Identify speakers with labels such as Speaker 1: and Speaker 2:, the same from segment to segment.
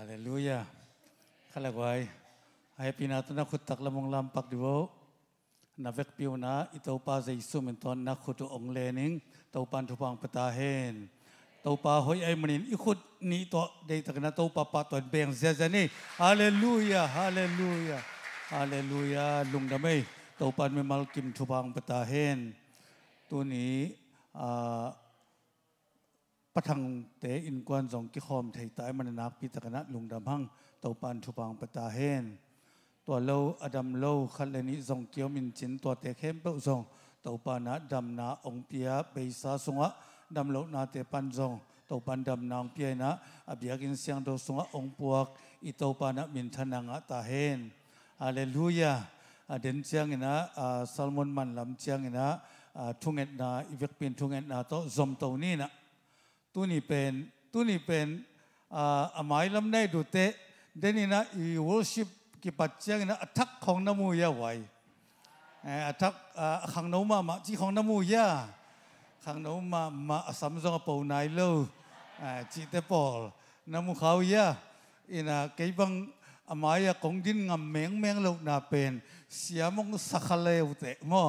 Speaker 1: Haleluya. Kalagway. Ay pinato na kutak lamong lampak di bo. Navek piw na ito pa sa isuminton na kuto ang lening tau pan tupang patahin. Tau pa hoy ay manin ikut ni to day tak na tau pa paton beng zezani. Haleluya, haleluya, haleluya. Lungdamay tau pan may malkim tupang patahin. Tuni, ah, ปะทังเตอินกวนสองกิคอมไทยตายมันนักพิจารณาลุงดำหังเตาปันชุปังปตาเฮนตัวเลาอดัมเลาขันเลนิสองเกียวมินจินตัวเตเข้มเป้าสองเตาปานัดำนาองเปียเบซาสงะดำเลานาเตปันสองเตาปันดำนางเปียนะอบียกินเสียงโดสงะองปวกอีเตาปานดมินทนางะตาเฮนอาเลลูยาเดินเสียงนะซัลมอนมันลำเสียงนะทุ่งเอ็ดนาอีเวกเป็นทุ่งเอ็ดนาโตซอมเตานี้นะตุนีเป็นตุนีเป็นอามายลำไนดูเตเดนีนะอีวอลชิปกิปัจเจกนะอทักของนมยาไวออทักขังนมามาจีของนมยาขังนมามาสัมจงปูนายเลวจีเตปอลนมเขายาอินะเกยบังอามายของดินงำเมงเมงลูกนาเป็นเสียมงสักเลวเตะมอ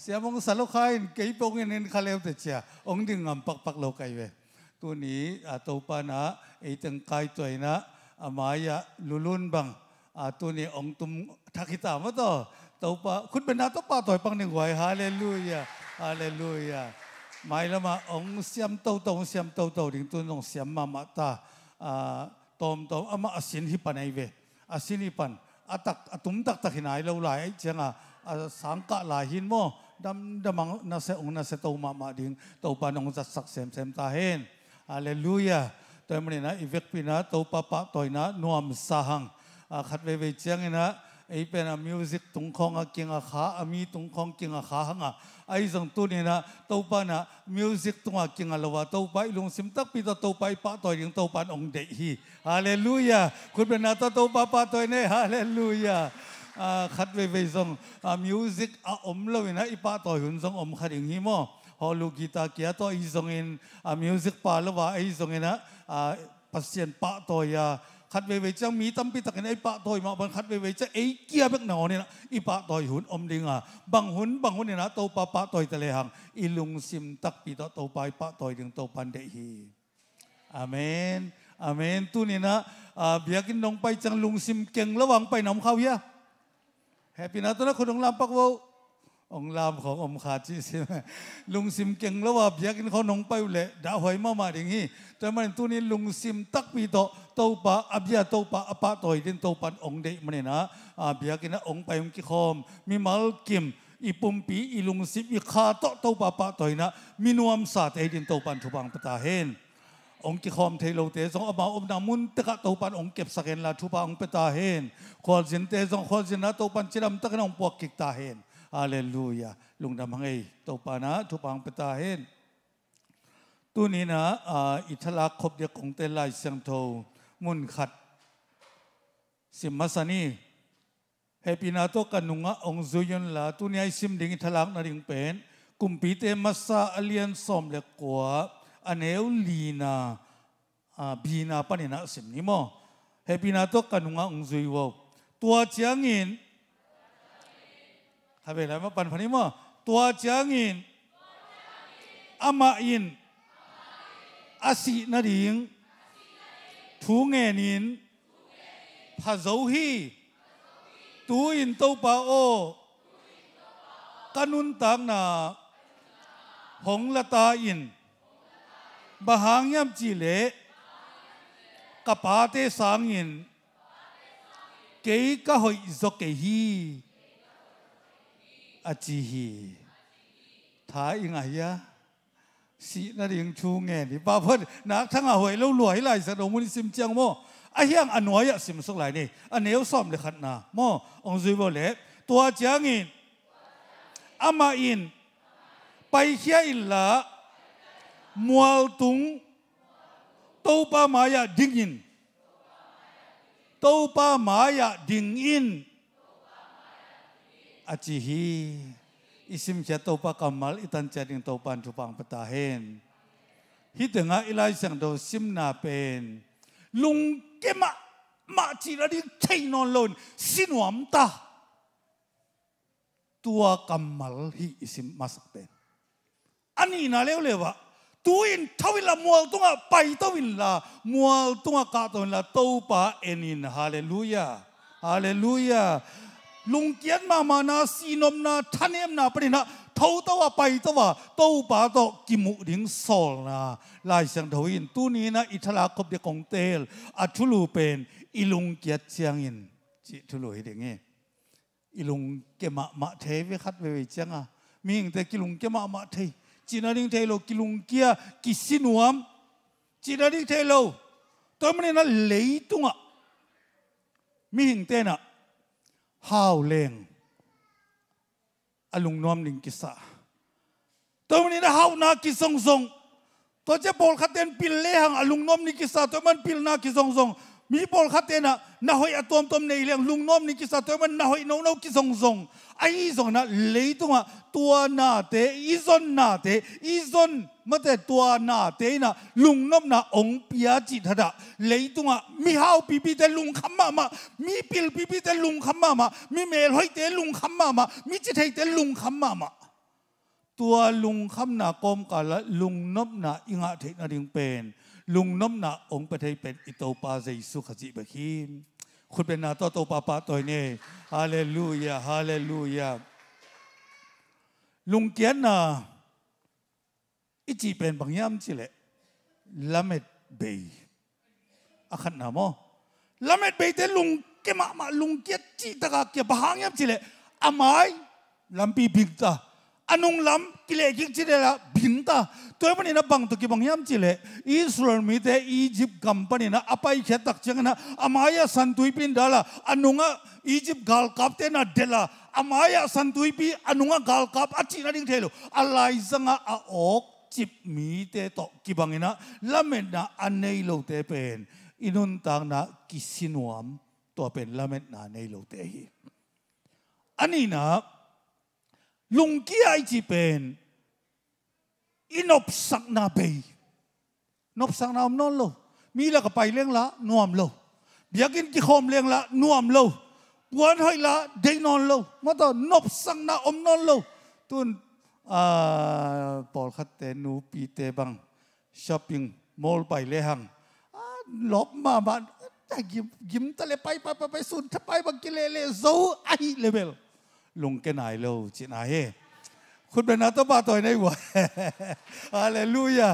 Speaker 1: เสียมงสักลูกใครเกยปงเงินคาเลวเตะเชียองดินงำปักปักลูกไกเว Kuni atau ah, pana iteng kaitoi na amaya ah, lulun bang atau ah, ni ong tum takita mo to. Tau pa, kun ba nato pa to pang ningway. Hallelujah. Hallelujah. Mai lama ong siam tau tau siam tau tau ding tu nong siam mama ta tom tom ama asin hipan ay ve. Asin hipan. Atak atum tak tak hinay lau lai siya nga sangka lahin mo. Dam damang nasa ong nasa tau mama ding tau pa nong zasak sem sem tahin. ฮาเลลูยาตัวมันนะอีเวกปีนะตัวปะปะตัวนะนัวมสหังขัดเวเวจังนะไอเป็นมิวสิกตุงคองอากิงอาขาอามีตุงคองกิงอาขาหง่ะไอสังตุนี่นะตัวปะนะมิวสิกตุงอากิงอาลวะตัวปะลงสิมตักปีตัวปะปะตัวยังตัวปันองเดียฮีฮาเลลูยาคุณเป็นนาตัวปะปะตัวเนี่ยฮาเลลูยาขัดเวเวจังมิวสิกอาอมเลวินะอีปะตัวหุ่นสังอมขัดอย่างนี้มังฮอล l u gita kia t ว izongin a วว s i c pa l a าอีสงินะพั a เ a ียนปะต to y าคัดเวเวจังมีตั้มปีตะกันไอปะตัวมาบันคัดเวเวจังไอเกียบักหนอเนี่ยนะอีปะตัวหุ่นอมดิงอ่ะบังหุ่นบังหุ่นเนี่ยนะโตปะปะตัวทะเลหัง อีลุงซิมตักปีตะโตไปปะตัวถึงโตปันเดฮีอเมนอเมนตุนี่นะเบียกินนงไปจังลุงซิมเก่งระวังไปน้ำเข้าเยอะแฮปปี้นะตอนนั้นคนของลำปักว่าองลามของอมขาดที่ใิลุงซิมเก่งแล้วว่าเพียกินเขาหนงไปเลยดาหอยมามาอย่างนี้แต่มันตัวนี้ลุงซิมตักปีโตเต้าปะอับยาเต้าปะอปะต่อยดินเต้าปันองเด็กมันเนี่ยนะอพบยากินนะองไปมกิคอมมีมัลกิมอีปุ่มปีอีลุงซิมอีขาโตเต้าปะปะต่อยนะ มีนวมสาสตย์ไอดินเต้าปันทุบังปตาเฮน องกิคอมเทโลเตสองอบาอมนามุนตะกะตปันองเก็บสเกนลาทุบาองปตาเฮนขอจินเตสองขอจินนะตปันจิรัมตะกันองปวกกิตาเฮนฮาเลลูยาลุงดำให้ตปานะ ทุปังปตาเฮน ตูนี้นะอิทล์ครบเดียกของเตลายเสียงโทมุนขัด สิมัสนีเฮปินาโตกันุงะองซุยนลา ตูนี้ไอซิมดิงอิทลักนาริงเป็นกุมพีเตมัสซาอเลียนซอมเลกัวอเนวลีนาบีนาปนินะสิมนิโมเฮปินาโตกันุงะองซุยวตัวเจียงอิน他未来嘛，办法尼嘛，多江因，阿玛因，阿西那林，土 nghệ nín, phá dấu hi, tú in tâu bà ô, kanun tang na, hong la ta in, bà hàng nhâm chỉ lệ, cà pá tê achihi tha inga ya si na ring chu nge ni ba phon na thang a hoi lo luai lai sa do mun sim chiang mo a hiang a noi a sim sok lai ni a neu som le khat na mo ong zui bo le tua chiang in ama in pai khia in la mual tung tâu pa ma ya ding in tâu pa ma ya ding in acihi isim cia topa kamal itan cia ding topan tupang petahin. Hi tengah ilai sang do sim na pen. Lung kema ma ci ra ding cai non sinuam ta. Tua kamal hi isim masak pen. Ani na lew lewa. Tuin tawila mual tunga pai tawila mual tunga katawila topa enin hallelujah, hallelujah. ลุงเกียนมามานาสีนมนาทันเอมนาปรินะเท่าตัวไปตัวาตัวป่าตอกิมุดิงสอลนะลายเสียงทวินตู้นี้นะ อิทลาคบเดกองเตลอัชุลูเป็นอิลุงเกียจเชียงอินจิทุลุยเดงี้อิลุงเกมะมะเทวิคัดเวเจียงอ่ะมีงแต่กิลุงเกมะมะเทจีนาริงเทโลกิลุงเกีย กิสินวมจีนาริงเทโลตัวมันนนเลยตุงอ่ะมีหิงเตน่ะฮาวเลงอลุงน้อมนิงกิสาตัวมันนี่นฮาวนากิซงซงตัวเจ้าบอลขัดเต้นปิลเล่หังอลุงน้อมนิงกิสาตัวมันปิลนากิซงซงมีปอลคัดเตนะนาหอยอตัวมตอมในเรื่องลุงน้อมนี่กิสาตัวมันนาหอยน้องน้องกิสงสงไอ้สงนะเลยตัวตัวนาเตอีซอนนาเตอีซอนมาแต่ตัวนาเตนะลุงน้อมนะองเปียจิตฮะดะเลยตัวมีฮาวปีปีแต่ลุงขมมามา มีปิลปีปีแต่ลุงขมมามา มีเมลหอยเตลุงขมมามา มีจิตไทยแต่ลุงขมมามา ตัวลุงคำนากรมกาละลุงนบนาอิงะเทนาดิงเป็นลุงน้ำหนาองค์ประเทศเป็นอิโตปาเจสุขจิบคีมคุณเป็นนาโตโตปาปาตัวนี้ฮาเลลูยาฮาเลลูยาลุงเกียนนาอิจิเป็นบางยามจิเลลามิดเบย์อาขันนามอลามิดเบย์แต่ลุงเกมามาลุงเกียจิตะกาเกบางยามจิเลอามายลัมปีบิกตา anung lam kile chile la binta toy pani na bang to ki yam chile israel mi te egypt company na apai khe tak chang na amaya santui pin dala anunga egypt gal kap te na dela amaya santui pi anunga gal kap achi na ding thelo alai zanga a ok chip mi te to ki bang na lamen na anei lo te pen inun tang na kisinuam to pen lamen na nei lo te hi ani na ลุงกี้ไอจีเป็นอินอบสักนาเบยนบสักนามนอนโลมีละก็ไปเลี้ยงละนวมโลเบียกินกี่หอมเลี้ยงละนวมโลปวนห้ละ เด็กนอนโลมาต่อนอบสักนาอมนอนโลตุนอ่าบอลคัดเตนูปีเตบังช้อปปิ้งมอลไปเลี้ยงลบมาบ้านยิ้มทะเลไปไปไปไปสุดทะไปบังกิเลเลโซไอเลเวลลุงกไหนเราจินไหนคุณเป็นนัตบาต่อยในหัวฮาเลลูยา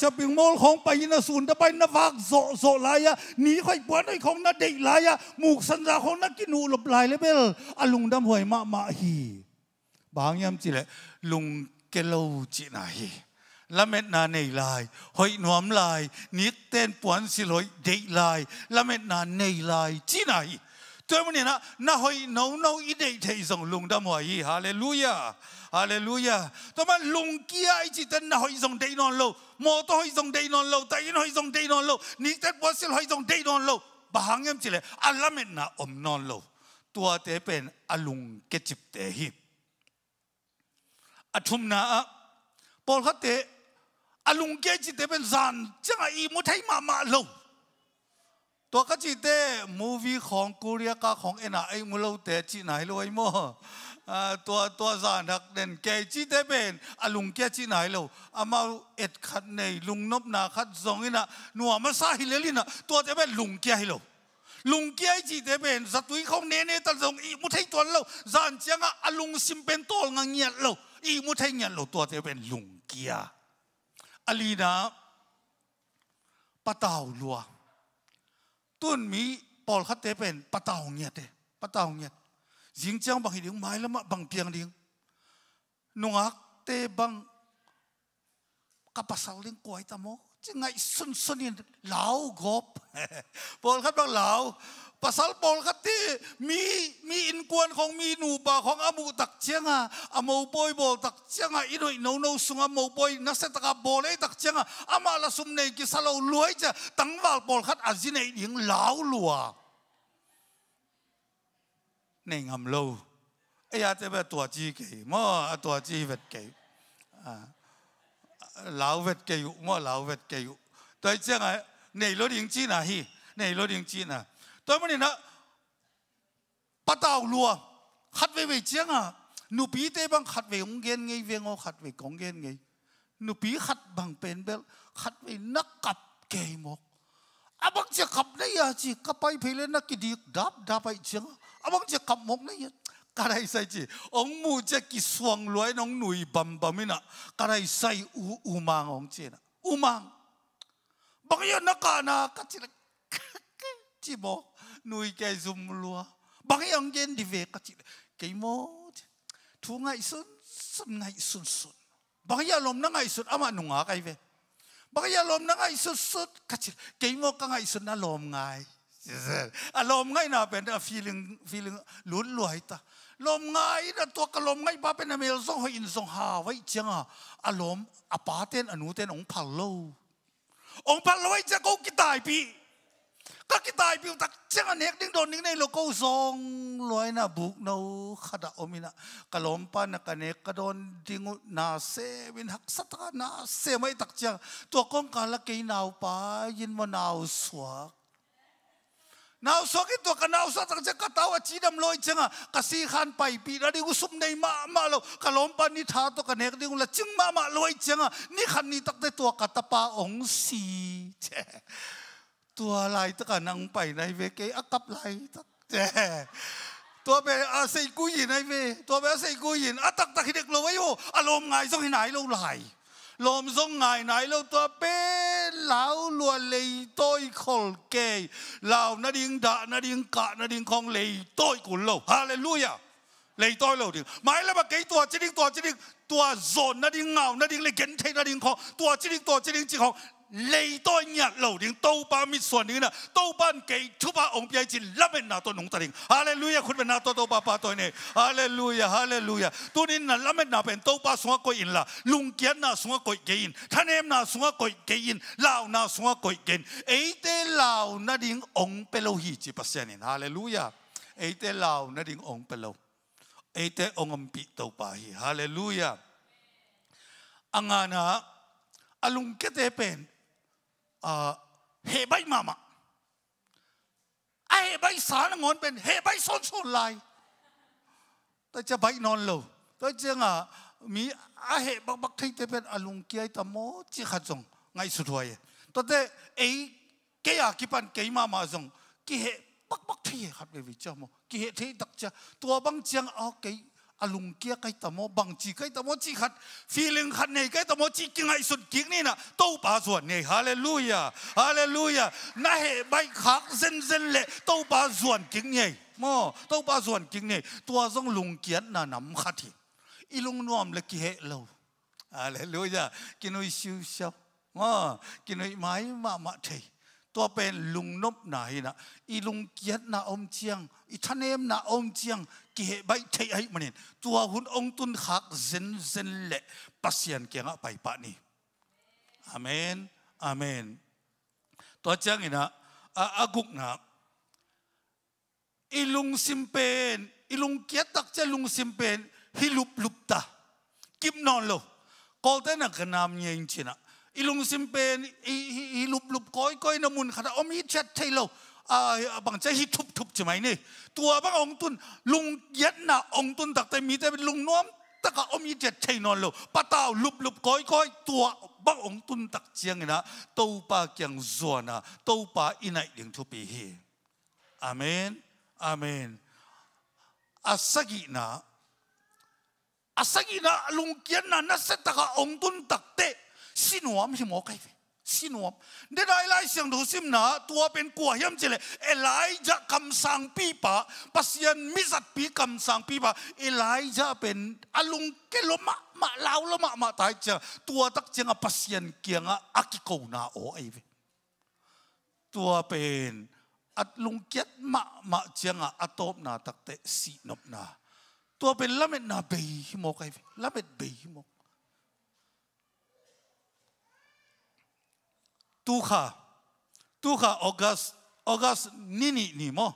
Speaker 1: ช้อปปิ้งมอลของไปนะศูนย์ตะไปนะวักโซโซลายะหนีค่อยปวดไอ้ของนาเด็กลายะหมูกสันราของนักกินูหลบลายเลเบล อลุงดำหวยมามาฮี บางยามจิเลลุงเกลาจินาฮนละเม็ดนาในลาย หอยหนวมลาย นิดเต้นปวนสิลอยเด็กลายละเม็ดนาในลายจินาฮ 때문에 나 나의 노노 이데 대성 롱담와이 할렐루야 할렐루야 또만 롱기야 이지다 나의 성 대이론로 모토의 성 대이론로 다이노의 성 대이론로 니딱 버실의 성 대이론로 바항염 질레 알라멘나 엄론로 tuate pen alung kechip te hi athum na pol khate alung ke chi te pen zan changa i mu thai ma ma lo ตัวก็จีเต้มูวี่ของกูเรียกของเอ็นไอมูเลวเตจีไหนรวยมั่วตัวตัวสานักเด่นแกจีเต้เป็นอลุงแกจีไหนเราอามาเอ็ดขัดในลุงนบนาขัดซองนี่นะหนัวมาซาฮิเลลินะตัวเต้เป็นลุงแกให้เราลุงแกจีเต้เป็นสัตุยเขาเนเนตันซองอีมุทัยตัวเราจานเจียงอาลุงซิมเป็นตัวงังเงียเราอีมุทัยเงียเราตัวเต้เป็นลุงแกอลีนะปะตาวลัว tuân mi Paul khát tế bên bắt tàu nhiệt đấy bắt tàu nhiệt dính chăng bằng hình mãi lắm bằng piang điên nung ác tế bằng kapasal quay ta tamo chứ ngay xuân xuân điên lão gộp Paul khát bằng lão ภาษาบอลคัตติมีมีอินกวนของมีหนูบาของอามูตักเชียงอ่ะอามูบอยบอลตักเชียงอ่ะอีโนยโนโนสุงอามูบอยนักเตะกับบอลเลยตักเชียงอ่ะอามาละสุมในกิสลาวรวยจะตั้งวัลบอลคัตอาจินในยิงลาวลัวในงามโลไอ้ยาเตะเป็นตัวจีเก๋มอตัวจีเวทเก๋อ่าลาวเวทเก๋มอลาวเวทเก๋ตัวเชียงอ่ะในรถยิงจีน่ะฮีในรถยิงจีน่ะตัวมันนี่นะปะเต่าลัวขัดเว่ยเจียงอ่ะหนูปีเต้บังขัดเวงงเกนไงเวงอขัดเวกองเกนไงหนูปีขัดบังเป็นเบลขัดเวนักกับเกยมกอาบังจะขับได้ยจีกับไปเพลนักกิดีดับดับไปเจียงอาบังจะขับมกได้ยกระไรใส่จีองมูจะกิสวงลอยน้องหนุยบัมบัมินะกระไรใส่อูอูมังองเจนะอูมังบางอย่างนักการนะกัจจิลจีบอก nuôi cái zoom lúa bằng cái ông gen đi về các chị cái mô thu ngay sun sun ngay sun sun bằng cái lom nó ngay sun ama nung ngã cái về bằng cái lom nó ngay sun sun các chị cái mô cái ngay sun nó lom ngay à lom ngay nào bên đó feeling feeling lún lúa ta lom ngai ra tua ka lom ngai ba pe na mel zong ho in zong ha wai changa a lom a pa ten anu ten ong phal lo ong phal lo wai cha ko ki tai pi ก็กิตายพิวตักเจ้าเนกดิ้งโดนนิ่งในโลกซองลอยนะบุกนาขัดอมินะกลมปานะกนเนกกระโดนดิ้งนาเซวินหักสตานาเซไม่ตักเจ้าตัวกงกาละกีนาวปายินมานาวสวกนาวสวกิตัวกันนาวสัตกจากะตาวจีดำลอยจัง่ะกะสีขันไปปีระดิ้งสุมในมามาโลกลมปานิทาตัวกันเนกดิ้งละจึงมามาลอยจัง่ะนี่ขันนี่ตักได้ตัวกะตาปาองสีเจตัวลายตะกันังไปในเวเกอักับลายตักแจตัวเปอาศัยกูยินเวตัวเปอาศัยกูยินอัตักตะคิดเด็กลงไว้โออารมณ์ไงส่งให้ไหนเราไหลลมสรงไงไหนเราตัวเป้เหลาลวนเลยต้อยคอลเกยเหล่านาดิงดะนาดิงกะนาดิงคองเลยต้อยกุลโลฮาเลลูยาเลยต้อยเราดิหมายแล้วมาเกยตัวจริงตัวจริงตัวโซนนาดิงเงานาดิงเลยเกนเทนาดิงคองตัวจริงตัวจริงจิของลยตัวเนี่ยเ่าดิ้งตบ้ามิส่วนนี้นะตบ้านเกยทุบ้าองค์พิจิตรละเป็นนาตัวหนุ่งตริงฮาเลลูยาคุณเป็นนาตัวตบ้าป้าตัวนี้ฮาเลลูยาฮาเลลูยาตัวนี้นั่ะละเป็นนาเป็นตบ้าสุนกอยินละลุงเกียนนาสุนกอยเกยินท่านเอ็มนาสุนกอยเกยินลาวนาสุนกอยเกินเอเตลาวนาดิ่งองค์เปโลฮีจิปัสเซนินฮาเลลูยาเอเตลาวนาดิ่งองค์เปโลเอเตองค์พิตบ้าฮีฮาเลลูยาอังานะอลุงเกตเป็นเฮบายมามาไอเฮใบสารนงอนเป็นเฮใบายนสุนไลแต่จะใบนอนเลวแต่จะงะมีไอเฮบักบักที่จะเป็นอลุงเกียตโมจิขัดจงไงสุดวัยตัวเตไอเกียกิปันเกียมามาจงกิเฮบักบักที่ขัดไปวิจามกิเฮที่ตักจะตัวบางเจียงเอาเกียอลุงเกียไกตมอบังจีไกตมอจีขัดฟีลิงขัดในไกตมอจีกิงไอสุดกิงนี่นะตู้ป่าส่วนเนี่ยฮาเลลูยาฮาเลลูยานะเหใบขักเซนเซนเละตู้ป่าส่วนกิงเนี่ยมอตู้ป่าส่วนกิงเนี่ยตัวทรงลุงเกียน่ะนำขัดทีอีลุงนวมเละกิเหเลวฮาเลลูยากินุยชิวเชียวมอกินุยไม้มามาเทตัวเป็นลุงนบไหนนะอีลุงเกียรตินะอมเชียงอีทะเนมนะอมเชียง ki he bai thei ai manin tua hun ong tun khak zen zen le pasian ke nga pai pa ni amen amen to chang ina a aguk na ilung simpen ilung kia tak cha lung simpen hilup lup ta kim non lo kol ta na kanam nyeng china ilung simpen hilup lup koi koi na mun khata omi chat thei lo à bằng trái hi thúc thúc chứ mày nè tua bằng ông tuân lùng yết na ông tuân đặc tay mi tay lùng nuông tất cả ông yết chạy non lo bắt tao lụp lụp coi coi tua bằng ông tuân đặc chiang na tàu pa kiang zua na tàu pa inai điện thu pi hi amen amen asagi na asagi na lùng yết na nasa taka ông tuân đặc tê sinuam hi mo kai về สินวมเดได้ไล่เสียงดูซิมนะตัวเป็นกัวเฮียมเจเลยเอลายจะคำสั่งปีปะปัสยันมิจัดปีคำสั่งปีปะเอลายจะเป็นอลุงเกลมะมะลาวละมะมะตายจะตัวตักเจียงปัสยันเกียงอะอักิโกนาโอไอเวตัวเป็นอัดลุงเกียมะมะเจียงอะอัตบนาตักเตสีนบนาตัวเป็นละเม็ดนาเบยฮิมกไอเวละเม็ดเบยฮิมกตูข่าตูข่าออกัสออกัสนี่นี่นี่มอ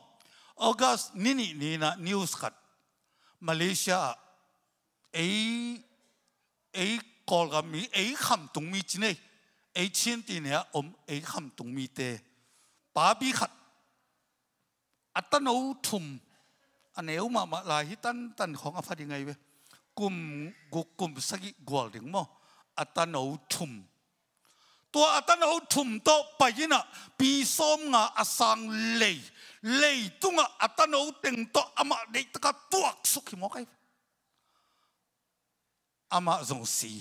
Speaker 1: ออกัสนี่นี่นี่นะนิวส์ขัดมาเลเซียเอเอกอลกัมีเอคำตรงมีจีเนเอเชียนตีเนี่ยอมเอคำตรงมีเตป้าบีขัดอัตโนทุมอันเอวมามาลายฮ่ตันตันของอภัยยังไงเว้กลุ่มกุกลุ่มสกิกวลถึงมั้งอัตโนทุมตัวอัตนเอาถุมโตไปนะปีซ้อมงาอสังเลยเลยตุงอัตนเอาเต็งโตอามาเด็กตะกัดตัวสุขิมอกไออามาจงสี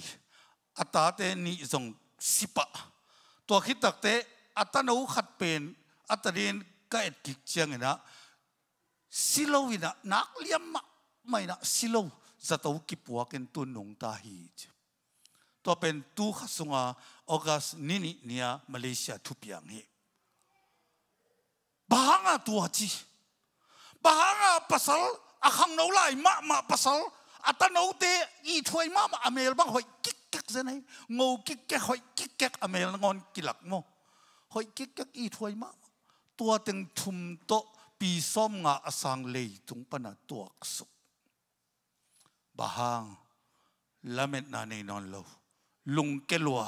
Speaker 1: อัตาเตนิจงสิปะตัวคิดตักเตอัตนเอาขัดเป็นอัตเรียนก็เอ็ดกิจเจียงนะสิโลวินะนักเลี้ยมไม่นะสิโลจะตัวกิบวัวกันตุนหนงตาหีจตัวเป็นตู้ขัดสงาออกัสนินิเนียมาเลเซียทุบยังเฮบางอ่ะตัวจีบางอ่ะภาษาอาคังโนไลมามาภาษาอัตโนเตอีถวยมามาอเมลบังหอยกิ๊กแก๊กเซนไงงูกิ๊กแก๊กหอยกิ๊กแก๊กอเมลงอนกิลักโมหอยกิ๊กแก๊กอีถวยมาตัวเต็งทุมโตปีซ้อมงาอสังเลยตรงปนาตัวสุกบางละเม็ดนาในนอนโล lung ke lua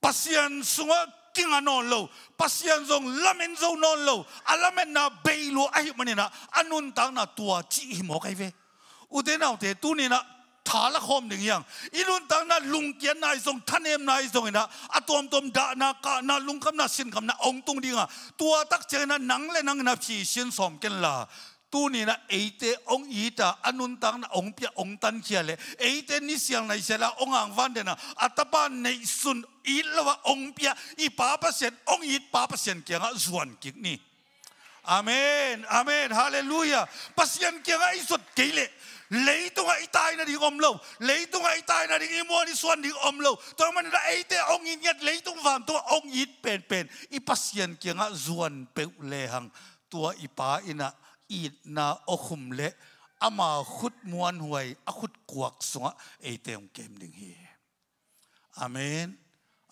Speaker 1: pasian sunga king anon lo pasian zong lamen zo non lo alamen na bei lo ai manina anun ta na tua chi mo kai ve udenau te tu ni na ถาละคมหนึ่งอย่างอีลุนตังนั้นลุงเกียนนายทรงท่านเอ็มนายทรงนะอะตอมตอมดานากะนาลุงคำนาสินคำนาองตุงดีงะตัวตักเจอนะหนังและนังนับชีเชียนสอมกันละ tu ni na eite ong ita anun tang na ong pia ong tan kia le eite ni siang nai sela ong ang van de na atapa nei sun i lawa ong pia i pa pa sen ong it pa pa sen kia nga zuan kik ni amen amen hallelujah pasien kia nga isut keile lấy tung ai tai na đi om lâu lấy tung ai tai na đi imo đi suan đi om lâu tôi mình đã ấy thế ông nhìn nhận lấy tung vàng tôi ông nhìn pen pen i pasien kia ngã zuan peu le hang tua ipa ina อีดนาอคุมเละอามาขุดมวนหวยอขุดกวกสวะเอเตงเกมดึงเฮอาเมน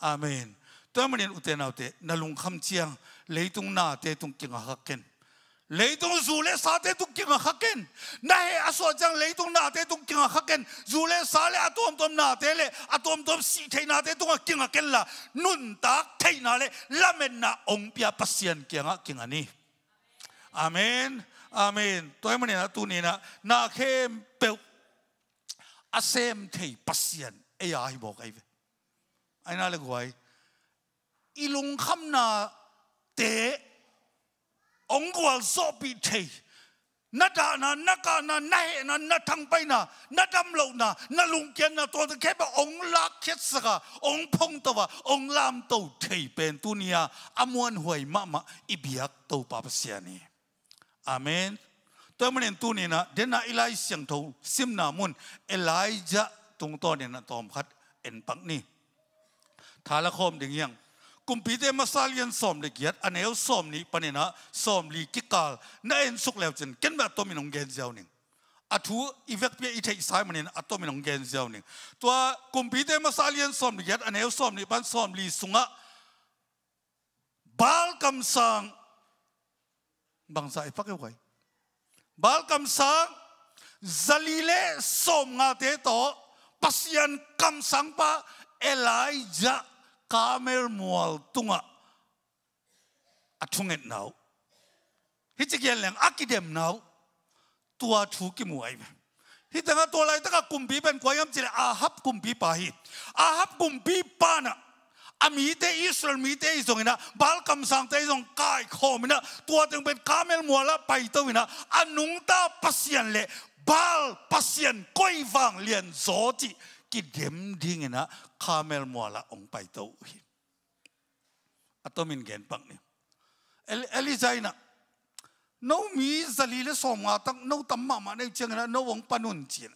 Speaker 1: อาเมนตัวมันเรียนอุเทนเอาเตนลุงคำเชียงเลยตรงนาเตตรงกิงหักเกนเลยตรงจูเลสาเตตรงกิงหักเกนนั่นเออสวจังเลยตรงนาเตตรงกิงหักเกนจูเลสาเลอตัวมตัวนาเตเลอตัวมตัวสีเทนาเตตรงกิงหักเกนละนุ่นตักเทนาเลละเมนนาองพิอาพัศยันกิงหักกิงอันนี้อาเมน Amen. Tôi mà nè tu nè na khem beu asem thei pasien ai ai bo kai ve. Ai na le guai. Ilung na te ong gwal so bi thei. Na da na na ka na na he na na thang pai na na dam lo na na lung kien na to de ke ba ong la khet sa ka phong to wa ong lam to thei tu nia amon huai ma ma ibiak to pa pasien อามนตัวมันเองตัวนี้นะเดนน่าอิไลส์ยังทูซิมนามุนเอไลจ์ตรงต้นนี่นะตอมคัดเอ็นปังนี่ทาละคมเด้งยังกุมพีเตมาซาเลียนซอมเด็กเยดอันเอลซอมนี่ปะเนีนะซอมลีกิกาลนั่นสุกแล้วจนเก็นแบบตัวมันองเกนเซียวหนึ่งอัฐุอีเวกเปียอีเทอิสายมันเนี่ยอัตโตมินองเกนเซียวหนึ่งตัวกุมพีเตมาซาเลียนซอมเด็กเยดอันเอลซอมนี่ปันซอมลีสุงะบาลคำสัง bang zai pak e wai bal kam sa zalile som nga te to pasian kam sang pa elijah kamer mual tunga athunget nau hi chi gel leng akidem nau tua thu ki mu ai hi tanga to lai taka kumbi ben kwayam chile ahap kumbi pa hi ahap kumbi pa na อามีเตอิสราเอลมีเตอิสงนะบาลคำสั่งเตอิสงกายขอมินะตัวถึงเป็นคาเมลมัวละไปตัวนะอันนุงตาพัศยันเละบาลพัศยันก้อยฟังเลียนโซจิกิเดมดิ่งนะคาเมลมัวละองไปตัวอัตมินเกนปังเนี่ยเอลิใจนะนู้มีสลีเลสอมาตักนู้ตั้มมามาในเชียงนะนู้วงปนุนจีน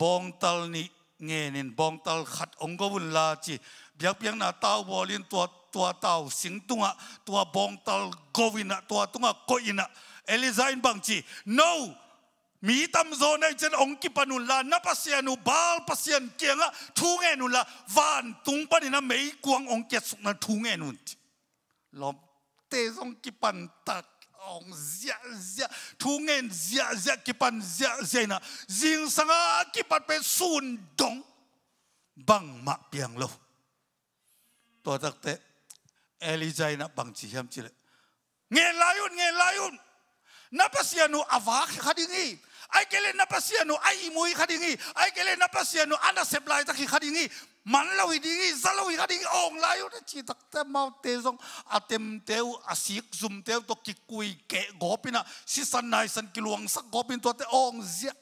Speaker 1: บองตัลนี่เงินินบองตัลขัดองกบุญลาจี biak biak na tao bolin tua tua tao sing tunga tua bong tal govina tua tunga koina eliza in bang chi no mi tam zone nei chen ong ki panun la na pasian bal pasian kianga thu nge nu la van tung pani na mei kuang ong ke suk na thu nge nu lom te zong ki pan tak ong zia zia thu zia zia ki pan zia zia na jing sanga ki pat pe sun dong bang ma piang lo ตัวตักเตะเอลิจายนับบังจีเฮมจิเลเงี้ยลายุนเงี้ยลายุนนับเสียนูอาวาขัดงี้ไอ้เกลนับเสียนูไอ้มวยขัดงี้ไอ้เกลนับเสียนูอันเสบลายตะกี้ขัดงี้มันเลวิดีงี้ซาเลวิขัดงี้องลายุนจีตักเตะมาเตซงอาเต็มเตวอาศิกซุมเตวตกิกุยเกะกอบินะสิสันนายสันกิลวงสักกอบินตัวเตองเสีย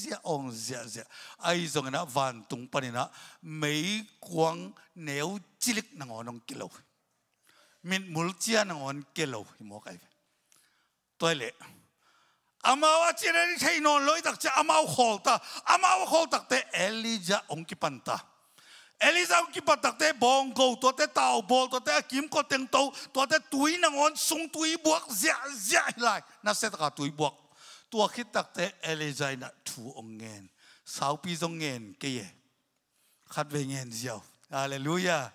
Speaker 1: zia ong zia zia ai zong na van tung pani na mei kwang neu chilik na ngon kilo min multia na ngon kilo mo kai toile amawa chire ni thai non loi tak cha amaw khol ta amaw te elija ongki panta eliza ongki patak te bong go to te tau bol to te kim ko teng to to te tui na ngon sung tui buak zia zia lai na set ka tui buak tua khit tak te eliza na thu ongen sau pi zongen ke ye khát về ngàn diệu Hallelujah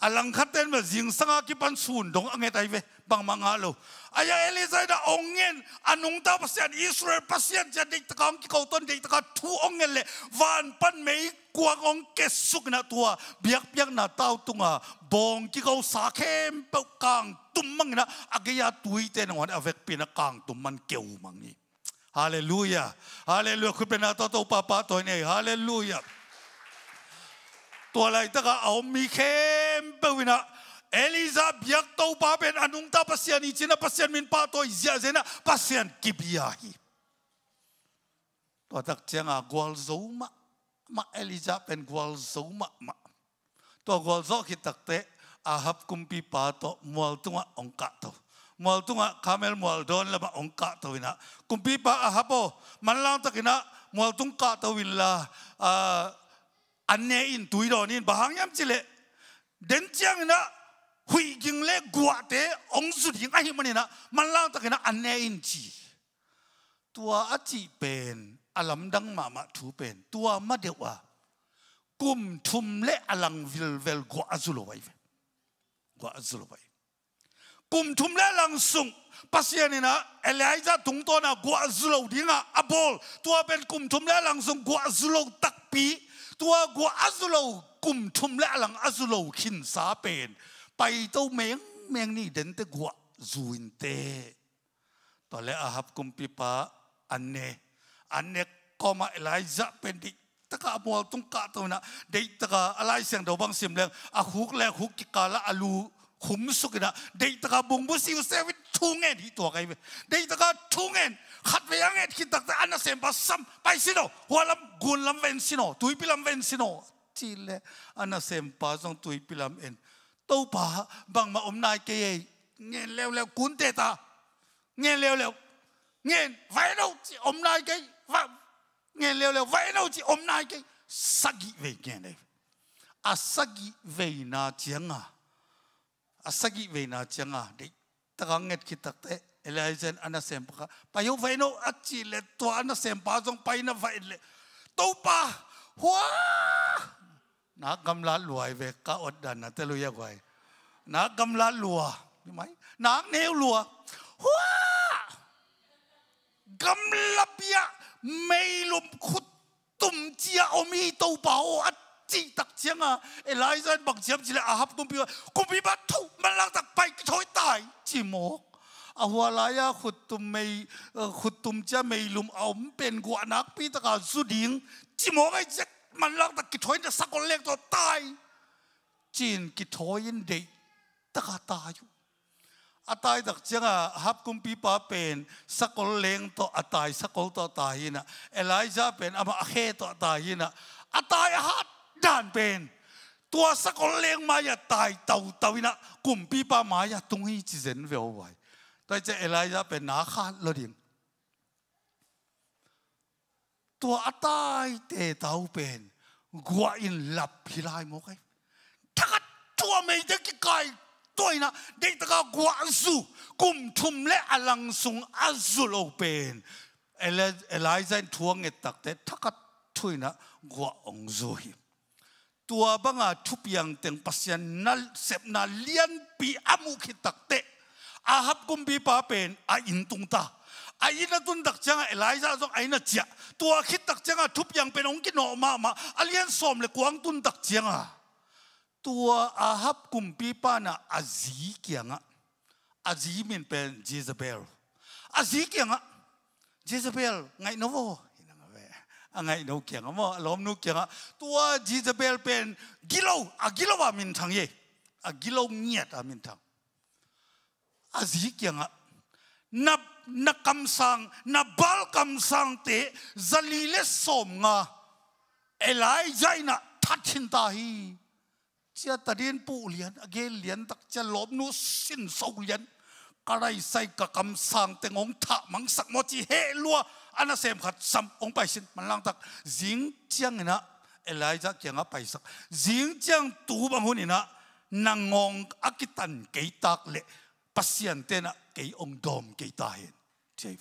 Speaker 1: a lang khat ten ma jing sanga ki pan sun dong ange tai ve bang ma nga lo aya elizai da ongen anung ta pasian israel pasian ja dik ta ki ko ton dik ta thu ongen le van pan mei kuang ong ke suk na tua biak biak na tau tunga bong ki ko sa khem pe kang tum mang na ageya tui ten wan avek pina kang tum man keu mangi hallelujah hallelujah khupena to to papa to nei hallelujah ตัวอะไรตั้งเอามีเข้มเปวินะเอลิซาเบียกตัวป้าเป็นอนุงตาพัศยานิจินะพัศยานมินป้าตัวอิจยาเจนะพัศยานกิบยาฮีตัวตักเจียงอ่ะกวลซูมะมาเอลิซาเป็นกวลซูมะมาตัวกวลซูคิดตักเตะอาฮับคุมปีป้าตัวมัวตุงะองกะตัว mual tunga kamel mual don lama ongka tawina kumpi pa ahabo manlang takina mual tungka tawin la anne in tuiro nin bahangyam chile den chiang na hui ging le gua te ong su ding a himani na man in chi tua a chi pen alam dang ma ma thu pen tua ma de wa kum thum le alang vil vel gua azulo wai gua azulo wai kum thum le lang sung pasiani tungto na gua azulo dinga abol tua pen kum thum le lang sung gua azulo takpi ตัวกูอัซุโลกลุ่มชุมและหลังอัซุโลขินสาเป็นไปเต้าเมงเมงนี่เด่นแต่กูจูนเตตอนแรกอาฮับกุมปีปาอันเนอันเนก็มาอลายจะเป็นดิตะกะมัวตุงกะตัวนะเด็กตะกะอะไรเสียงเดาบางเสียงแรงอาฮุกแลฮุกกิกาละอาลูขุมสุกนะเด็กตะกะบุงบุสิวเซวิตทุ่งเงินที่ตัวใครเด็กตะกะทุ่งเงินขัดเวียงเอ็ดคิดตักแต่อันนั้นเสียงบัสซัมไปสิโนหัวลำกุนลำเวนสิโนตุยพิลำเวนสิโนจีเลอันนั้นเสียงปัสองตุยพิลำเอ็นตู้ป่าบังมาอมนายเกยเงี้ยเร็วเร็วกุนเตตาเงี้ยเร็วเร็วเงี้ยไว้เราจีอมนายเกยว่าเงี้ยเร็วเร็วไว้เราจีอมนายเกยสักกี่เวกเงี้ยเลยอาสักกี่เวนาเจียงอ่ะอาสักกี่เวนาเจียงอ่ะเด็กตะกังเอ็ดคิดตักแต่ Elijah ana sempa ka. Payo vai no achi le to ana sempa zong pai na vai le. Tau pa. Hua. Na gam la luai e ve ka od dan na telu ya gwai. Na gam la lua. Ni mai. Na neu lua. Hua. Gam la pia mei lum khut tum chia omi tau pa o at chi tặc chiang à Elijah bằng chiếm chỉ là ahab cũng bị cũng bị bắt thụ mà lang tặc bay cái thối tài chỉ một อหัวลายขุดตุมไม่ขุดตุมจะไม่ลุมเอาเป็นกวนักปีตะกาสุดิงจิมองไอ้เจ็ดมันลักตะกิถอยจะสักคนเล็กตัวตายจีนกิถอยนเดตะกาตายอยู่อาตายดักเจ้าฮับกุมปีปาเป็นสักคนเล็งตัวอาตายสักคนตัวตายนะเอลไยซาเป็นอามาเฮตัวตายนะอาตายฮัดด่านเป็นตัวสักคนเลงมาอย่าตายเต่าเต่าวินะกุมพีปามาอย่าตุงใี้จีเซนเวอไว้จะอ็นนาคาลดิงตัวอัตายเตเตาเป็นกัวอินหลับพิลามกัอถ้าตัวไม่ได้กี่ไกยตัวนะเด็กตะกกัวสุกุมทุมและอลังสุงอัสุโลเป็นเอลเอลายจะทวงเงตักเตถ้าตัวนะกัวองซุยตัวบังอาทุบยังเต็งปัสยานัลเสพนาเลียนปีอามุขิตักเตะ a hap kum bi pa pen a in tung ta a in a tun dak chang elai za zong ai na chia tua khit dak chang a thup yang pen ong ki no ma ma alian som le kuang tun dak chang a tua a hap kum bi pa na a zi kyang a a zi min pen jezebel a zi kyang a jezebel ngai no vo ngay nấu kiếng mà lom nấu kiếng tua Jezebel pen gilo à gilo à min thằng ye à gilo nhiệt à min thằng azikianga ah. na na kamsang na bal kamsang te zalile somnga elai jaina thathin ta hi chia tadin pu lian age lian tak cha lob nu sin so lian karai sai ka kam sang te ngong tha mang sak mo chi he lua ana sem khat sam ong pai sin man lang tak jing chiang na elaiza kyang a pai sak jing chiang tu bang hun ina nangong akitan keitak le pasien na kay ong dom kay tahin. Save.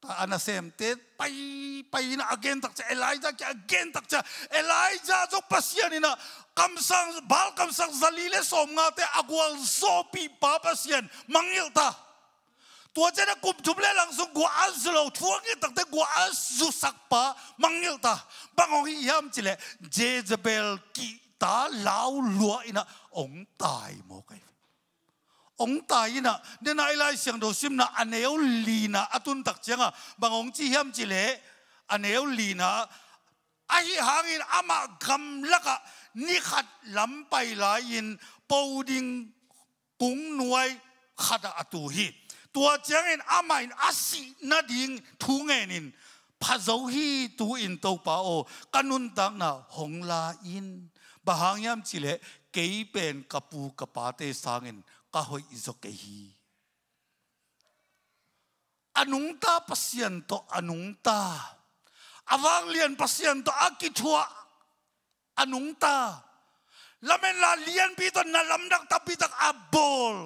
Speaker 1: Ta anh sem tên pai pai na again tắc cha Elijah ki again tak cha Elijah zo pasien ina kamsang bal kamsang zalile som nga te agwal zo pi pa pasien mangil ta. Tua cha na kum tumle lang so gua al zlo thuang ki tak te gua al zu sak pa mangil ta. bang hi yam chile Jezebel ki ta lau lua ina ông tai mo kai ông ta na nên ai lai siang do sim na anh em li na atun tak à bằng ông chi hiam chi anh em li na a hi hangin ama gam laka à. ni khát lam pai lai in po ding nuôi khát khada à, tu hi tua chăng in ama in asi na ding thu nge in pha zo hi tu in tàu pa o canun tak na hong la in bằng bahang yam chi le kei pen kapu kapate in ka hoi zo ke hi anung ta pasien to anung ta awang lian pasien to aki thua anung ta lamen la lian pi to na lam dak tapi tak abol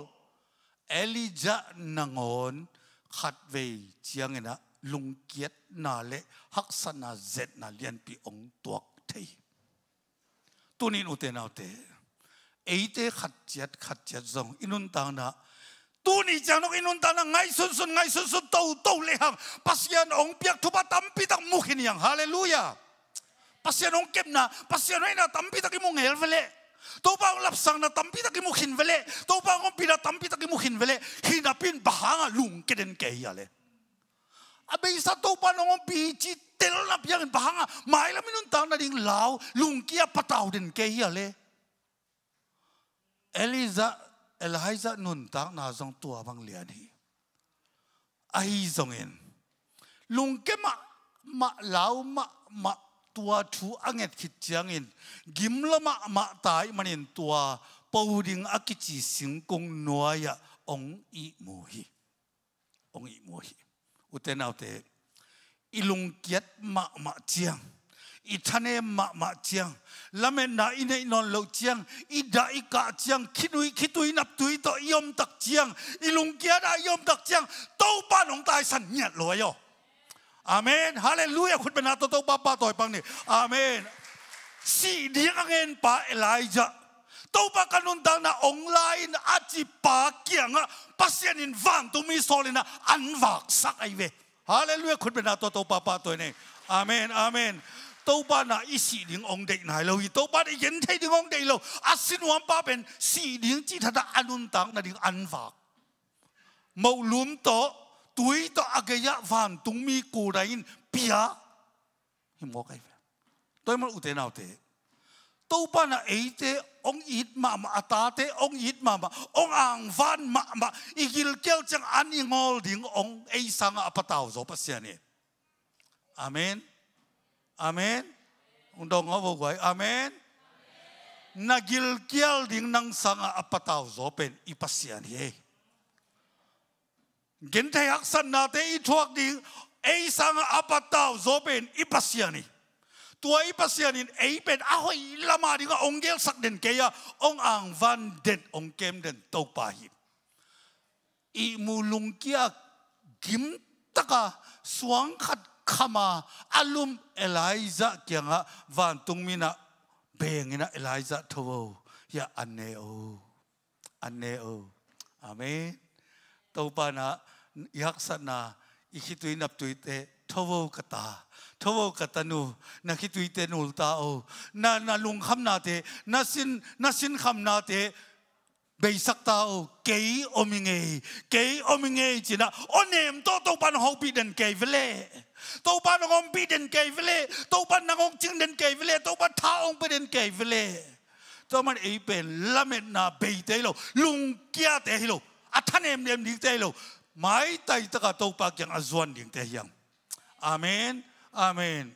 Speaker 1: elija nangon khat ve chiang na lung kiet na le hak sana zet na lian pi ong tuak thei tunin utenaute autte ấy thế khát chết khát chết dòng inun ta na tu ni chang nok inun ta na ngai sun sun ngai sun sun tau tau le hang pasian ong piak thupa tam pi tak mukhin yang hallelujah pasian ong kep na pasian oi na tam pi tak imong hel vele to ba lap sang na tam pi tak imong hin vele to ba ong pi na tam pi tak imong hin vele hin apin bahanga lung keden ke ya le abe isa to pa nong pi chi tel na piang bahanga mai la minun ta na ding lao lung kia patau den ke ya le Eliza Eliza nun tak na zong tua bang lian hi ai zong in lung ke ma ma lau ma ma tua thu anget khit chiang in gim lama ma tai manin tua powding akichi singkong noya ong i mu hi ong i mu hi uten autte ilung kiat ma ma chiang i thane ma ma chiang lame na in ei non lo chiang i da i ka chiang khinui khitui nap tui to yom tak chiang i lung kia da yom tak chiang to pa nong tai san nyat lo yo amen hallelujah khut bena to to pa pa toy pang ni amen si dia ngen pa elijah to pa kanun dang na online achi pa kianga pasien in wang tu mi solina anwak sak ai ve hallelujah khut bena to to pa pa toy ni amen amen 都巴那一四零昂地乃了，都巴的人体的昂地了，阿新王八边四零之他的安伦党那的安法，无论到对到阿个呀反东米古来因比啊，你莫改变，对么有得闹得，都巴那一只昂一妈妈阿达的昂一妈妈昂昂反妈妈，伊个叫将安尼奥零昂 A 上阿不到做不下呢，阿门。Amen. Ung dong ngau wai. Amen. Nagilkial ding nang sanga apataw zopen ipasian he. Gente aksan nate ithuak ding ei sanga apataw zopen ipasiani. Tua ipasianin ei pen ahoi lama dinga ongel sak den keya ong ang van den ong kem den tau I Imulungkia kia gim taka suang khat khama alum Eliza kianga van tungmina bengina Eliza thowo ya anne o anne o amen topana yaksana ikitui naptuite thowo kata thowo katanu nakituite nulta o na na lung khamna te na sin na sin khamna te bây sắc tao kế ôm nghề kế ôm nghề chỉ là ôn em to tao ban hậu bị đền kế với lệ tao ban ông bị đền kế với lệ tao ban ông chứng đền kế với lệ tao ban tha ông bị đền kế với lệ tao mà ấy bên lắm na bây thế lo lung kia thế lo à thằng em em đi thế lo mãi tay tất cả tao bạc chẳng azuan đi thế yang amen amen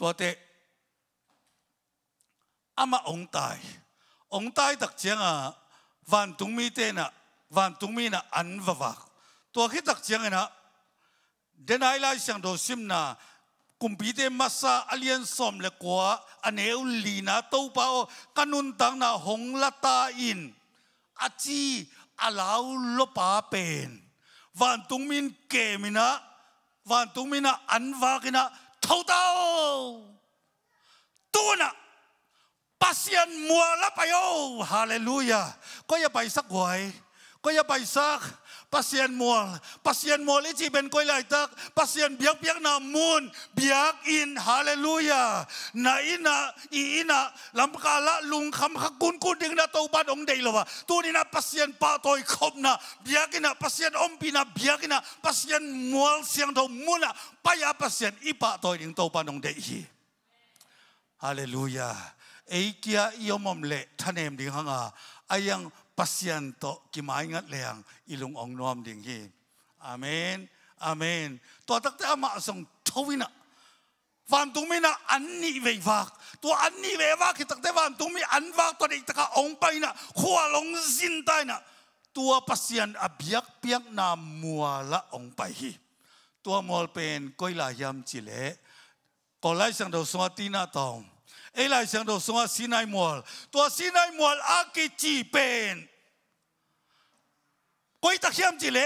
Speaker 1: tote ama ông tài ông tài đặc tak à van tung mi tên à van tung mi na an va va to khi tak chianga đến ai lai sang do sim na cùng kumpite massa alien som le anh em lina na tàu bao canun tăng na hong ta in a achi alau lo pa pen van tung min ke mina van tung mina an va kina thâu tao tu na pasien mua la payo hallelujah có ya bay sắc quay có ya bay sắc pasien mual pasien mual i chi ben koi lai tak pasien biak biak na mun biak in hallelujah na ina i ina lam kala la lung kham khak kun ku ding na to ban ong dei lowa tu ni na pasien pa toy khop na biak ina pasien om pi na biak ina pasien mual siang tho muna pa ya pasien i pa toi ding to ban ong dei hi hallelujah ei kia iomom le tanem ding hanga ayang pasian to ki mai ngat leng ilung ong nom ding hi amen amen to tak ta ma song thowina van mi tumina anni vei vak to anni vei vak ki tak te van mi an vak to di taka ong na khua long zin na, tua pasian abiak piak na muala ong pai hi tua mual pen koila yam chile ko lai sang do so tina tong ei lai sang do so sinai mol tua sinai mual a ki chi pen koi ta khiam chi le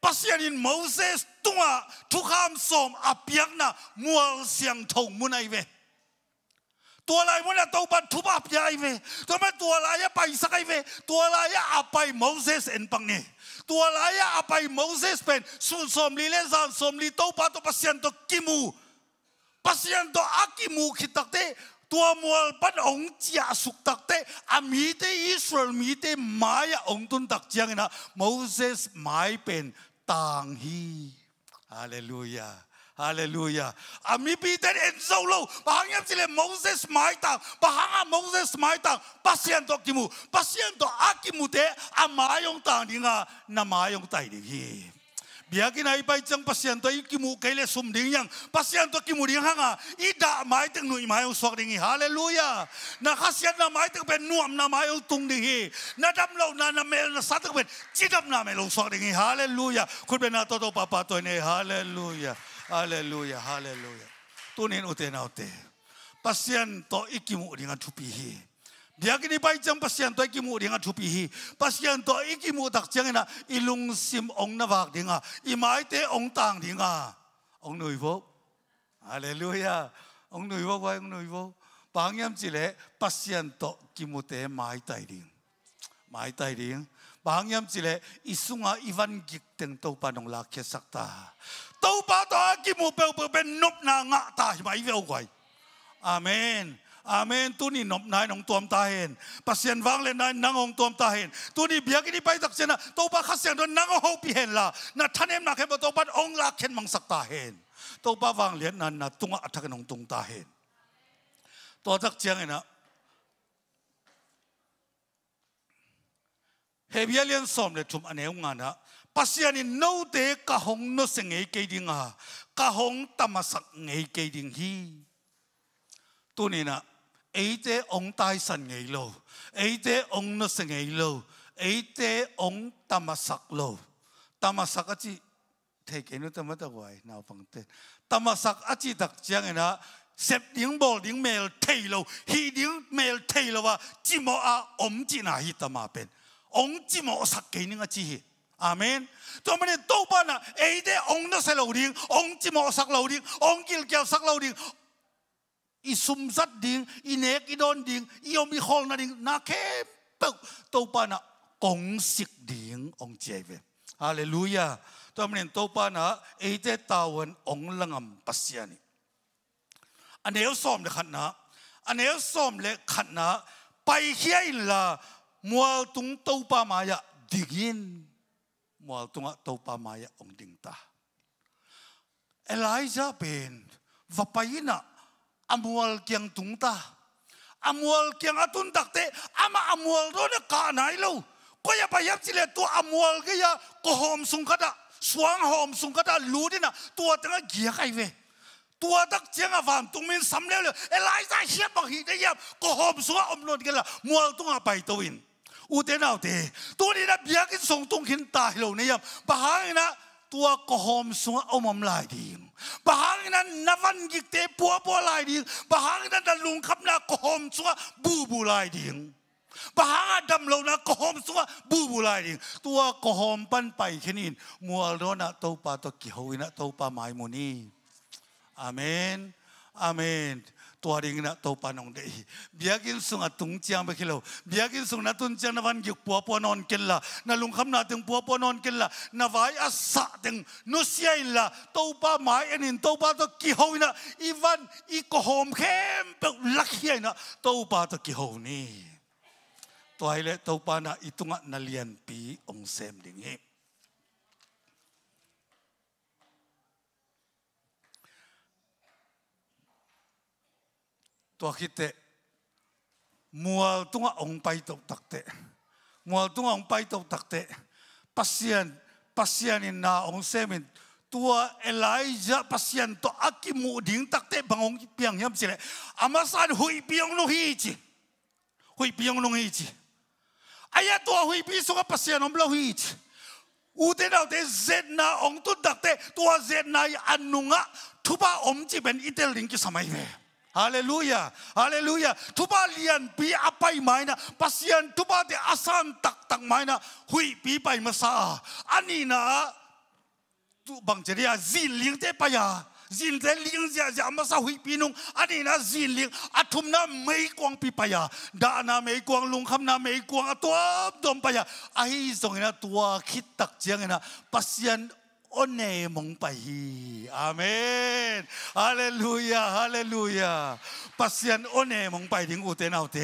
Speaker 1: pasian in moses tunga thu som apiak na mual siang thong mun ai ve tua lai mun to ban thu ba pya ai ve to ma tua lai ya pai sa kai ve tua lai ya apai moses en pang ne. tua lai ya apai moses pen sun som li le zan som li to pa to pasian to kimu pasian to akimu khitakte tua mual bắt ông chia suk tak te ami à, te Israel mi te à, mai ông tun tắc chiang na Moses mai pen tang hi hallelujah Hallelujah. Ami à, Peter en solo. Bahang sila Moses tang, maitang. Bahang Moses tang, maitang. Pasyan to kimu. Pasyan to akimu te ông tang đi nga, na mai mayong tay dinhi biakin ai pai chang pasien to ki mu kaile sum ding yang pasien to ki mu ding hanga i da mai teng nui mai u sok ding hallelujah na khasiat na mai teng pen nuam na mai u tung ding hi na dam lo na na mel na satak ben chi dam na mel u sok ding hallelujah khut ben na to to papa to ne hallelujah hallelujah hallelujah tunin uten autte pasien to ikimu ding thupi hi dia kini bai chang pasien to ki mu ringa thupi hi pasien to iki mu tak chang na ilung sim ong na wak dinga i mai te ong tang dinga ong nui vo hallelujah ong nui vo wai ong nui vo bang yam le pasien to ki mu te mai tai ding mai tai ding bang yam le isunga ivan gik teng to pa nong la khe sakta to pa to ki mu pe pe nup na nga ta mai ve wai amen amen tu ni nop nai nong tuam ta hen pasien wang le nai nang ong tuam ta hen tu ni biak ki ni pai tak sena to ba khasian do nang ho pi hen la na thanem na khe ba to pat ong la khen mang sak ta hen to ba wang le na na tunga athak nong tung ta hen to tak chiang na hebelian som le thum ane nga na pasiani no te ka hong no se ngei ke dinga ka hong tamasak ngei ke ding hi tu ni na ไอ้เจ้าองค์ใตสันไอโลไอ้เจ้าองนั้สันไอโลไอ้เจ้าองค์ตามาสักโลตามาสักอจิเทเกนุตมาตะวัยน่าฟังเต้ตามาสักอาจิตักเจียงนะเสพดิ้งบอลดิ้งเมลเทโลฮีดิ้งเมลเทโลว่าจิโมอาองจินาฮิตามาเป็นองจิโมสักเกนิงอจิฮิอามนตัวมันเองตัวปานะไอ้เจ้าองค์นั้นสันโลดิ้งองจิโมสักโลดิ้งองกิลเกลสักโลดิ้งอีซุมซัดดิงอีเนกอีโดนดิงอีอมีคอลนาดิงนาเคปกตัวปานะกงสิกดิงองเจเวฮาเลลูยาตัวมันตัวปานะเอเตตาวันองลังอัมปัสยานีอันเดียวซ้อมเลยขันนะอันเดียวซ้อมเลยขันนะไปเฮียนละมัวตุงตัวปามายะดิ่งมัวตุงตัวปามายะองดิ่งตาเอลไลซาเป็นวัปไปนะ amual kiang tung ta amual kiang atun takte ama amual ro na ka nai lo ko ya payap chile tu amual ge ya ko hom sung kada suang hom sung kada lu dina tu atanga gia kai ve tu atak chiang avam tung min sam le le eliza hia bang hi de ya ko hom su om lon ge la mual tung a pai to in u te nau te tu ni na bia ki song tung khin ta lo ne ya ba ha na tu ko hom su om om lai ding บางนั้นนวันกิเตปัวปัวลายดิงบางนั้นดลุงคับนาคมสัวบูบูลายดิงบางดำเรานะกหอมสัวบูบูลายดิงตัวคหอมปันไปขค่นิ้มัวรอนะเต้าปลาตะกิ้เฮวินะเต้าปลาไมายมุนีอเมนอเมน tuaring na to panong dei biakin sung atung chiang ba kilo biakin sung na tun chiang na van gik puwa puwa non kella na lung kham na teng puwa puwa non kella na vai asa teng no sia in la to pa mai en in to pa to ki ho na ivan i ko hom khem pe lak hi na to pa to ki ho ni toile to pa na itunga na lian pi ong sem ding hi ตัวคิดเตะมัวตุ้งองไปตกตักเตะมัวตุ้งองไปตกตักเตะปัสยันปัสยันอินนาองเซมินตัวเอลไลจาปัสยันตัวอักิมูดิ่งตักเตะบังองเปียงยำสิเลยอามาสันหุยเปียงนุฮีจิหุยเปียงนุฮีจิอายะตัวหุยปีสุกปัสยันอมเลาฮีจิอูเตนเอาเตเซนาองตุดักเตตัวเซนาอันนุงะทุบะอมจิเป็นอิตาลิงกิสมัยเนี่ย Haleluya, haleluya. Thuba lian pi apai na. pasian thuba te asan tak tak maina, hui pi pai masa. Ani na tu bang ceria zin ling te ya. Zin te ling zia zia masa hui pi nung. Ani na zin ling atum na mei kuang pi paya. Da na mei kuang lung kham na mei kuang atuap dom ya. Ahi zong ina tua kit tak jiang ina pasian โอันเนมงไปฮีอเมนฮาเลลูยาฮาเลลูยาพัสยันโอันเนมงไปถึงอุเทนเอาเท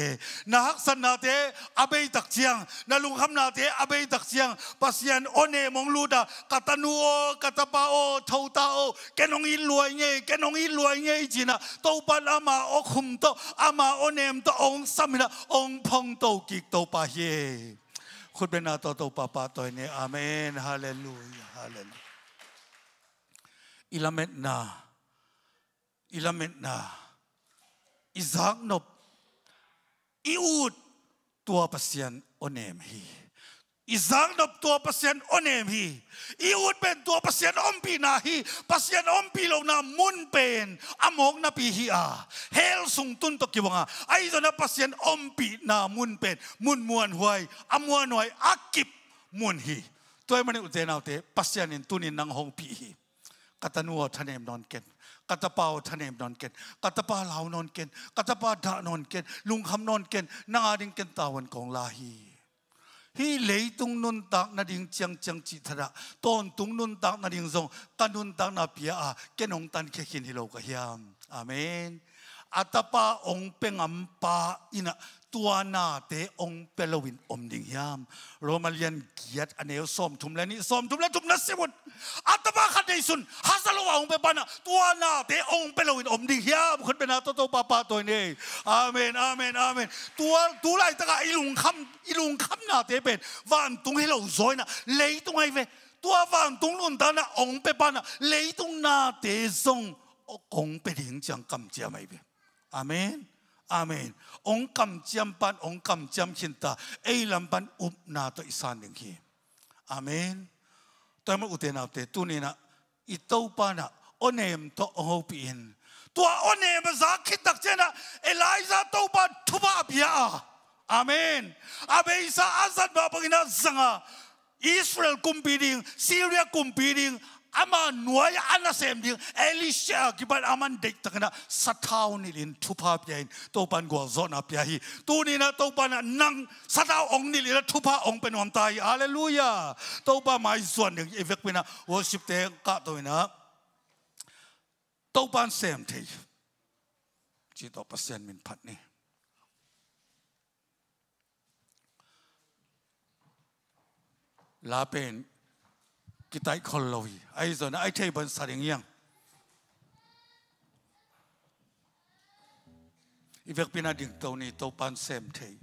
Speaker 1: นาฮักสันนาเทอาเบยตักเชียงนาลุงคำนาเทอาเบยตักเชียงพัสยันโอันเนมงลูดากาตานูโอกาตาปาโอเาวตาโอเกนงอินรวยเงเกนงอินรวยเงยจีน่ะโตปาลามาโอคุมโตอามาโอเนมโตองสามินาองพงโตกิกโตปาเฮคุณเป็นนาโตโตปาปาโตเนอเมนฮาเลลูยาฮาเลลู ilamet na ilamet na izak nop iut tua pasien onem hi izak nop tua pasien onem hi iut pen tua pasien ompi na hi pasien ompi lo na mun pen among na pihi a hel sung tun to ki wanga ai do na pasien ompi na mun pen mun muan huai amuan huai akip mun hi toy mani utena pasien in tunin nang hong pihi กัตนัวทนเนมนอนเกนกัตเปาทนเนมนอนเกนกัตปาเหล่านอนเกนกัตปาดะนอนเกนลุงคำนอนเกนนาดิงเกนตาวันของลาฮีฮีเลยตุงนุนตักนาดิงเจีงเจีงจิตระตอนตุงนุนตักนาดิงทรงตันนุนตักนาเปียอาเกนองตันเคขินฮิโลกะยามอเมนอัตปาองเปงอัมปาอินะตัวนาเตองเปลวินอมดิงยาม โรมาเลียนเกียรติอเนวส้มทุมแลนีซส้มทุมแลทุมนัสิบุตอัตมาคดีสุน ฮาซาลวาองเปปานะตัวนาเตองเปลวินอมดิงยามคนเป็นอาตโตปาปาตัวนี้อาเมนอาเมนอาเมน ตัวตัวไรตะกะอิลุงคำอิลุงคำนาเตเป็นวันตุงให้เราซอยนะ เลยตุงให้เว ตัววันตุงลุนตานะองเปปานะเลยตุงนาเตซงองเปดิงจังกำเจียไม่เป็นอาเมนอาเมน ong kam chiam pan ong kam chiam ta ei lam pan up na to isan ding hi amen to ma uten apte tu ni na i to pa na onem to ho pi in to onem za khit tak chena eliza to pa thu ba bia amen abeisa azat ba pagina zanga Israel kumpiring, Syria kumpiring, อามาหน่วยอันนั้นเสมดิ่งเอลิเชียกี่ปันอามันเด็กตั้งนะสัตว์เท้านีิลินทุพาพยินตัวปันกัโซนอาพยาฮีตัวนี้นะตัวปันนั่งสัตว์องค์นีิลินทุพพาองเป็นความตายอัลเลลูยาตัวปันไม่ส่วนหนึ่งเอเวกเป็นนะวอชิปเตงกัดตัวนะตัวปันเซมทีจิตตัวเปอร์เซนต์มินพัดนี่ลาเป็น cái kitai gì? ai zon ai thei ban saring yang ivek pina ding to này tàu pan sem thei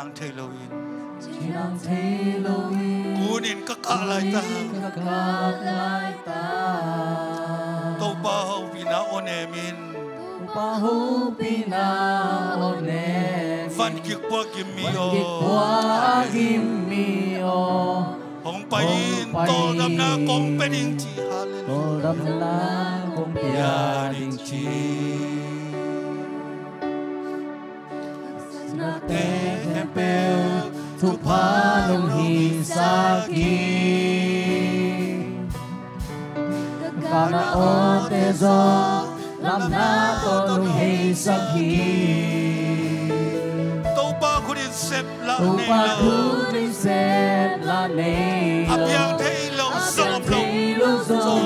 Speaker 1: nang thay lâu in cú nín các cả lai ta tàu ba hậu vi na ôn em in ba hậu vì na ôn em văn kiệt qua kim mi o qua kim mi o hồng bay in tổ đam na công bên in chi hallelujah tổ đam na công bên in chi tempel tu panong hinsakin kana o tezo lam na to nung hinsakin to pa kunin sep la ne to pa kunin sep la ne apyang thei lo som lo som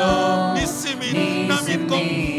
Speaker 1: lo nisimi namin kong